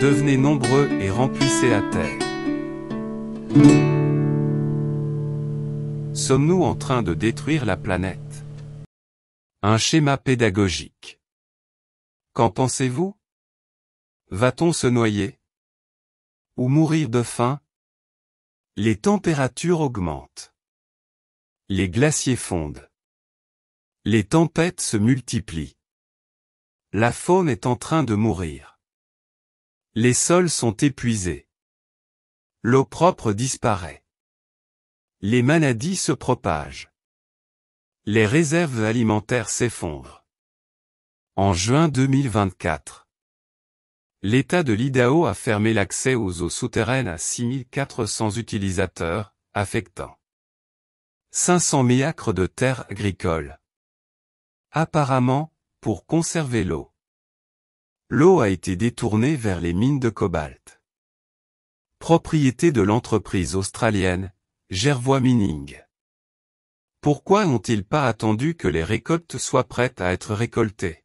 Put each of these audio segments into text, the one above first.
Devenez nombreux et remplissez la terre. Sommes-nous en train de détruire la planète Un schéma pédagogique. Qu'en pensez-vous Va-t-on se noyer Ou mourir de faim Les températures augmentent. Les glaciers fondent. Les tempêtes se multiplient. La faune est en train de mourir. Les sols sont épuisés. L'eau propre disparaît. Les maladies se propagent. Les réserves alimentaires s'effondrent. En juin 2024, l'État de l'Idaho a fermé l'accès aux eaux souterraines à 6400 utilisateurs, affectant 500 000 acres de terres agricoles. Apparemment, pour conserver l'eau l'eau a été détournée vers les mines de cobalt. Propriété de l'entreprise australienne, Gervois Mining. Pourquoi n'ont-ils pas attendu que les récoltes soient prêtes à être récoltées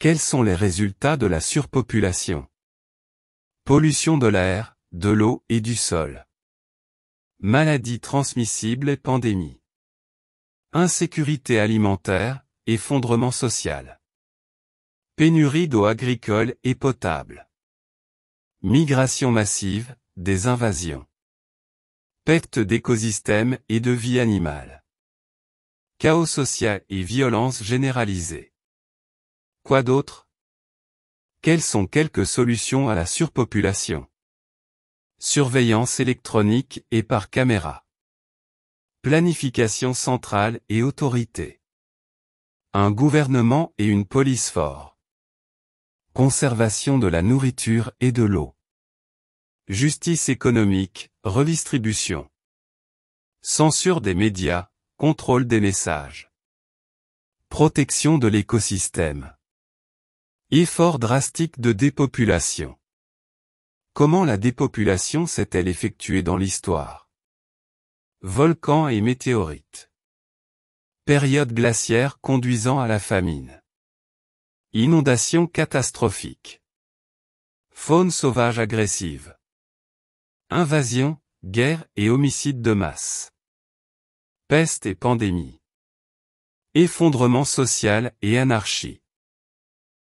Quels sont les résultats de la surpopulation Pollution de l'air, de l'eau et du sol. Maladie transmissible et pandémie. Insécurité alimentaire, effondrement social. Pénurie d'eau agricole et potable. Migration massive, des invasions. Perte d'écosystèmes et de vie animale. Chaos social et violence généralisée. Quoi d'autre Quelles sont quelques solutions à la surpopulation Surveillance électronique et par caméra. Planification centrale et autorité. Un gouvernement et une police fort conservation de la nourriture et de l'eau. Justice économique, redistribution. Censure des médias, contrôle des messages. Protection de l'écosystème. Effort drastique de dépopulation. Comment la dépopulation s'est-elle effectuée dans l'histoire Volcans et météorites. Période glaciaire conduisant à la famine. Inondations catastrophiques. Faune sauvage agressive. Invasion, guerre et homicide de masse. Peste et pandémie. Effondrement social et anarchie.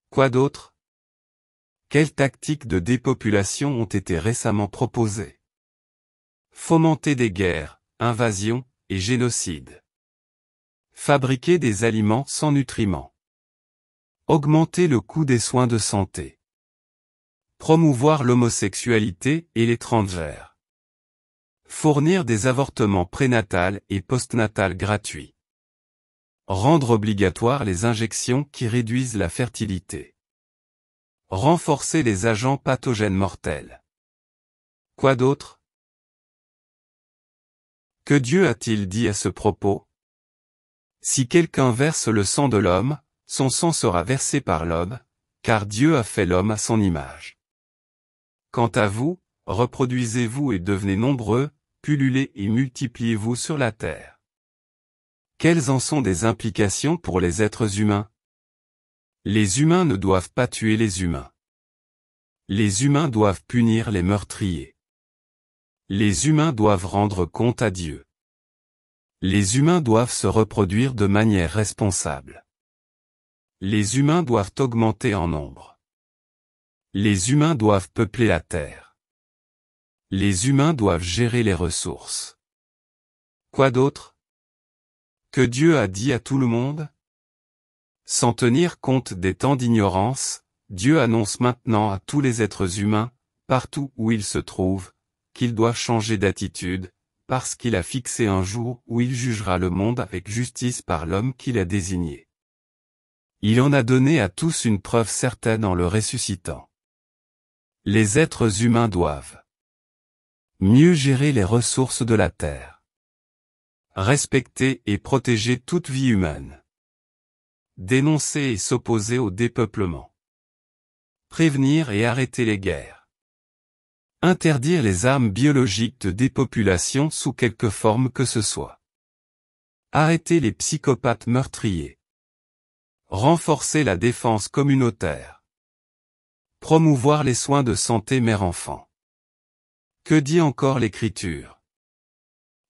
Quoi d'autre Quelles tactiques de dépopulation ont été récemment proposées Fomenter des guerres, invasions et génocides. Fabriquer des aliments sans nutriments. Augmenter le coût des soins de santé. Promouvoir l'homosexualité et l'étrangère, Fournir des avortements prénatal et postnatal gratuits. Rendre obligatoires les injections qui réduisent la fertilité. Renforcer les agents pathogènes mortels. Quoi d'autre Que Dieu a-t-il dit à ce propos Si quelqu'un verse le sang de l'homme, son sang sera versé par l'homme, car Dieu a fait l'homme à son image. Quant à vous, reproduisez-vous et devenez nombreux, pullulez et multipliez-vous sur la terre. Quelles en sont des implications pour les êtres humains Les humains ne doivent pas tuer les humains. Les humains doivent punir les meurtriers. Les humains doivent rendre compte à Dieu. Les humains doivent se reproduire de manière responsable. Les humains doivent augmenter en nombre. Les humains doivent peupler la Terre. Les humains doivent gérer les ressources. Quoi d'autre Que Dieu a dit à tout le monde Sans tenir compte des temps d'ignorance, Dieu annonce maintenant à tous les êtres humains, partout où ils se trouvent, qu'ils doivent changer d'attitude, parce qu'il a fixé un jour où il jugera le monde avec justice par l'homme qu'il a désigné il en a donné à tous une preuve certaine en le ressuscitant. Les êtres humains doivent mieux gérer les ressources de la Terre, respecter et protéger toute vie humaine, dénoncer et s'opposer au dépeuplement, prévenir et arrêter les guerres, interdire les armes biologiques de dépopulation sous quelque forme que ce soit, arrêter les psychopathes meurtriers, Renforcer la défense communautaire. Promouvoir les soins de santé mère-enfant. Que dit encore l'Écriture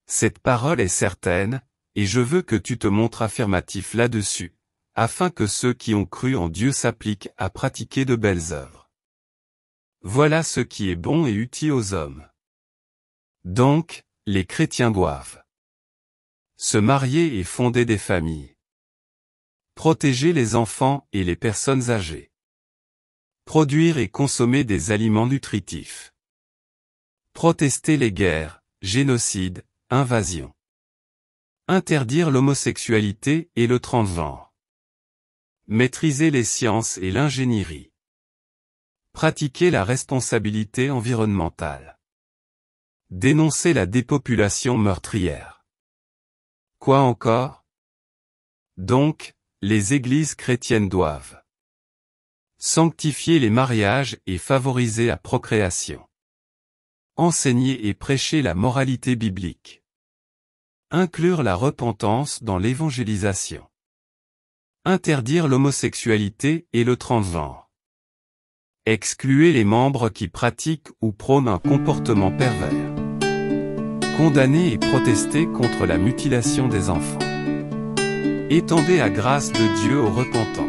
Cette parole est certaine, et je veux que tu te montres affirmatif là-dessus, afin que ceux qui ont cru en Dieu s'appliquent à pratiquer de belles œuvres. Voilà ce qui est bon et utile aux hommes. Donc, les chrétiens doivent se marier et fonder des familles Protéger les enfants et les personnes âgées. Produire et consommer des aliments nutritifs. Protester les guerres, génocides, invasions. Interdire l'homosexualité et le transgenre. Maîtriser les sciences et l'ingénierie. Pratiquer la responsabilité environnementale. Dénoncer la dépopulation meurtrière. Quoi encore Donc, les églises chrétiennes doivent sanctifier les mariages et favoriser la procréation. Enseigner et prêcher la moralité biblique. Inclure la repentance dans l'évangélisation. Interdire l'homosexualité et le transgenre. Excluer les membres qui pratiquent ou prônent un comportement pervers. Condamner et protester contre la mutilation des enfants. Étendez la grâce de Dieu aux repentants.